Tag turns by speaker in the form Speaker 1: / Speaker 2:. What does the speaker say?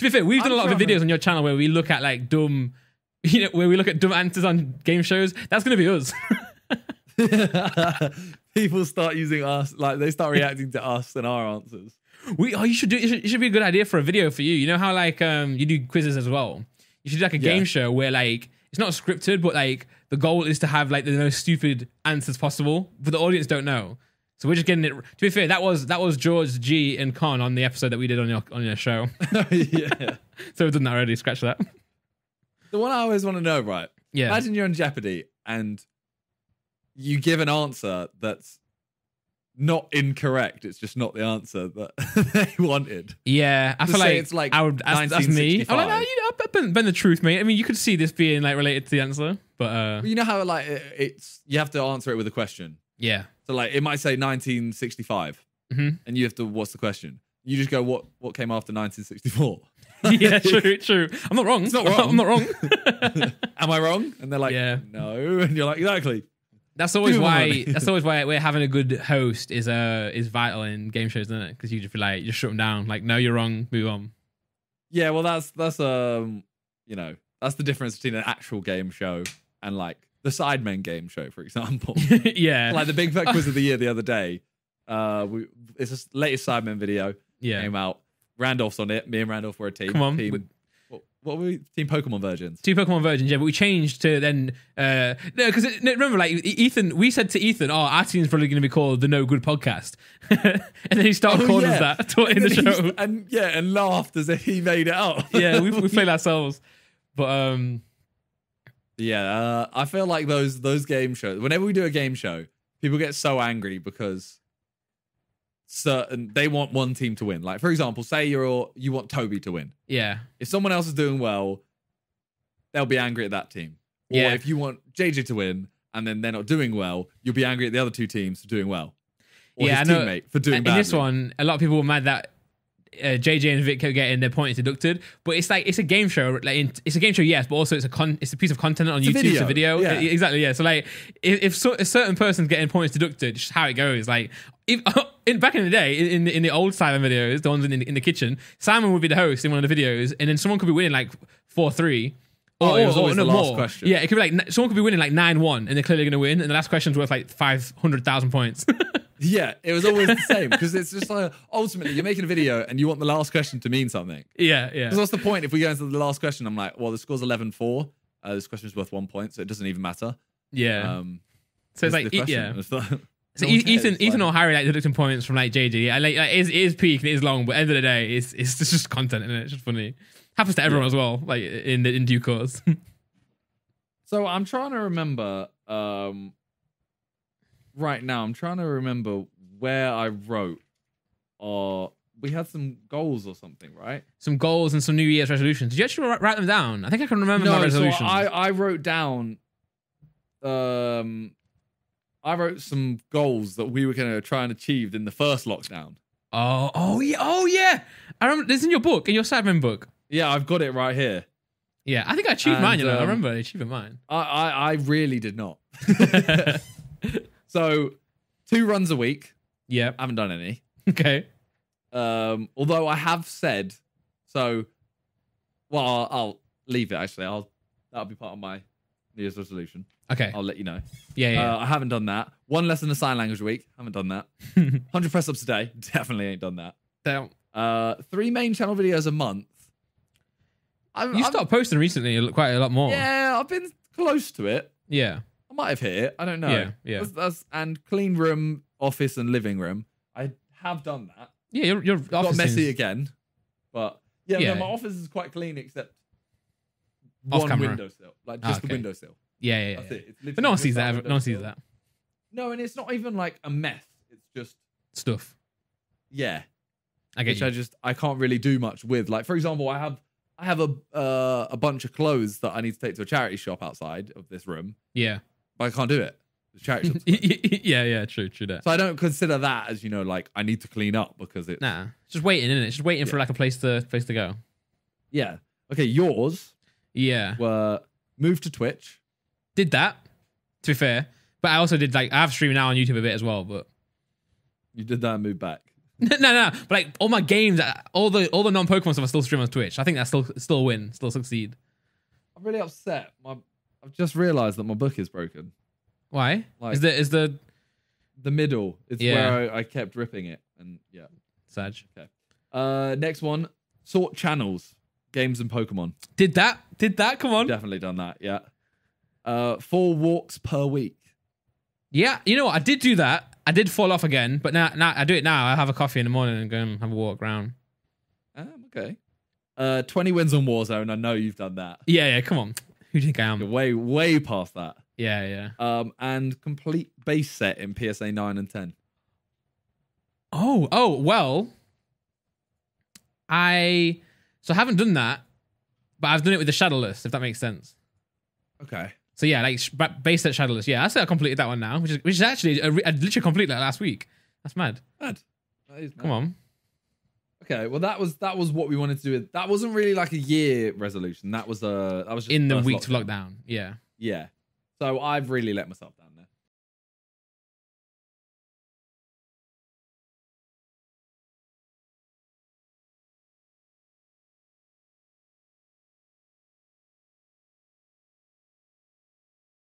Speaker 1: To be fair, we've done I'm a lot sure of videos on your channel where we look at like dumb, you know, where we look at dumb answers on game shows. That's gonna be us. People start using us like they start reacting to us and our answers. We oh, you should do it should, it should be a good idea for a video for you. You know how like um you do quizzes as well. You should do like a yeah. game show where like it's not scripted, but like the goal is to have like the most stupid answers possible, but the audience don't know. So we're just getting it. To be fair, that was that was George G and Con on the episode that we did on your on your show. yeah. so we've done that already. Scratch that. The one I always want to know, right? Yeah. Imagine
Speaker 2: you're on Jeopardy and you give an answer that's not incorrect. It's just not the answer that they wanted. Yeah, I to feel like it's like I would. That's, that's me. I'm like, you
Speaker 1: know, I've been, been, the truth, mate. I mean, you could see this being like related to the answer, but uh,
Speaker 2: you know how like it, it's you have to answer it with a question. Yeah, so like it might say 1965, mm-hmm. and you have to what's the question? You just go what what came after 1964.
Speaker 1: yeah, true, true. I'm not wrong. It's not wrong. I'm not wrong.
Speaker 2: Am I wrong? And they're like, yeah. no. And you're like, exactly. That's always why. that's
Speaker 1: always why we're having a good host is uh is vital in game shows, isn't it? Because you just be like, just shut them down. Like, no, you're wrong. Move on.
Speaker 2: Yeah, well, that's that's um, you know, that's the difference between an actual game show and like the Sidemen game show, for example. yeah. Like the Big Fat Quiz of the Year the other day. Uh, we, it's the latest Sidemen video. Yeah. Came out. Randolph's on it. Me and Randolph were a team. Come on. Team,
Speaker 1: what, were we? Team Pokemon Virgins. Team Pokemon Virgins, yeah, but we changed to then, uh, no, because no, remember, like, Ethan, we said to Ethan, oh, our team's probably going to be called the No Good Podcast. and then he started oh, calling yeah. us that in the show.
Speaker 2: And yeah, and laughed as if he made it up. yeah, we, we played ourselves. But, um, yeah, uh, I feel like those those game shows. Whenever we do a game show, people get so angry because certain they want one team to win. Like for example, say you're you want Toby to win. Yeah. If someone else is doing well, they'll be angry at that team. Or yeah. if you want JJ to win and then they're not doing well, you'll be angry at the other two teams for doing well.
Speaker 1: Or yeah, his I know, teammate for doing. In this one, a lot of people were mad that uh, JJ and Vic getting their points deducted. But it's like it's a game show. Like it's a game show, yes, but also it's a con- it's a piece of content on it's YouTube. A It's a video, yeah. exactly. Yeah. So like if, if so, a certain person's getting points deducted, just how it goes. Like if, in, back in the day, in, in the, old Simon videos, the ones in the, in the kitchen, Simon would be the host in one of the videos, and then someone could be winning like four three. Oh, or, or, or no, more. Question. Yeah, it could be like someone could be winning like nine one, and they're clearly going to win, and the last question's worth like five hundred thousand points.
Speaker 2: Yeah, it was always the same because it's just like ultimately you're making a video and you want the last question to mean something. Yeah, yeah. Because what's the point if we go into the last question? I'm like, well, the score's 11 4. Uh, this is worth one point, so it doesn't even matter.
Speaker 1: Yeah. Um, so it's like, e- yeah. so no Ethan, cares, Ethan like, Harry like deducting points from like JJ. like, like it, is, it is peak and it is long, but end of the day, it's it's just content and it? it's just funny. Happens to everyone yeah. as well, like in in due course.
Speaker 2: so I'm trying to remember um, right now. I'm trying to remember where I wrote or uh, we had some goals or something, right?
Speaker 1: Some goals and some New Year's resolutions. Did you actually write them down? I think I can remember no, my resolutions. So I,
Speaker 2: I wrote down um I wrote some goals that we were gonna try and achieve
Speaker 1: in the first lockdown. Oh oh yeah oh yeah. I remember this is in your book, in your Sidemen book. Yeah, I've got it right here. Yeah, I think I achieved and, mine, you know. I remember um, achieving mine. I, I, I
Speaker 2: really did not. So two runs a week. Yeah. I haven't done any. Okay. Um, although I have said, so, well, I'll, I'll leave it actually. I'll, that'll be part of my New Year's resolution. Okay. I'll let you know. Yeah, yeah. Uh, I haven't done that. One lesson in sign language a week. Haven't done that. 100 press ups a day. Definitely ain't done that. Damn. Uh, three main channel videos a month. i you i started posting
Speaker 1: recently quite a lot
Speaker 2: more. Yeah, I've been close to it. Yeah might have hit I don't know. Yeah, yeah. That's, that's, and clean room, office, and living room. I have done that. Yeah, your your got messy again, but yeah, yeah. No, my office is quite clean except Off one camera. windowsill, like just ah, okay. the windowsill. Yeah, yeah, yeah. It. But
Speaker 1: no one sees that. Ever, no one sees that.
Speaker 2: No, and it's not even like a mess. It's just stuff. Yeah, I get which you. I just I can't really do much with. Like for example, I have I have a uh, a bunch of clothes that I need to take to a charity shop outside of this room. Yeah, but I can't do it.
Speaker 1: The yeah, yeah, true, true that. So I
Speaker 2: don't consider that as you know, like I need to clean up because it's nah,
Speaker 1: just waiting in it. just waiting for like
Speaker 2: a place to place to go.
Speaker 1: yeah. Okay, yours Yeah, were moved to Twitch. did that. To be fair, but I also did like I have streamed now on YouTube a bit as well. But You did that and moved back. no, no, but like all my games, uh, all the all the non Pokemon stuff, I still stream on Twitch. I think that's still still a win, still succeed.
Speaker 2: I'm really upset. My
Speaker 1: I've just realised that my
Speaker 2: book is broken.
Speaker 1: Why? Like, is the is the the middle? It's Yeah. where
Speaker 2: I, I kept ripping it, and yeah. Okay. Uh, next one, sort channels, games and Pokemon. Did that? Did that? Come on. Definitely done that. Yeah. Uh, four walks per week.
Speaker 1: Yeah, you know what? I did do that. I did fall off again, but now now I do it now. I have a coffee in the morning and go and have a walk around. Um, okay. Uh,
Speaker 2: twenty wins on Warzone. I know you've done that.
Speaker 1: Yeah, yeah. Come on. Who do you think I am? You're way, way past that. Yeah, yeah.
Speaker 2: Um, and complete base set in PSA 9 and 10.
Speaker 1: Oh, oh, well. I so I haven't done that, but I've done it with the shadowless, if that makes sense. Okay. So yeah, like base set shadowless. Yeah, I said I completed that one now, which is which is actually a I literally completed that last week. That's mad. Mad. mad. Come on.
Speaker 2: Okay, well that was that was what we wanted to do. That wasn't really like a year resolution. That was a that was in the, the week lockdown. of lockdown. Yeah, yeah. So I've really let myself down.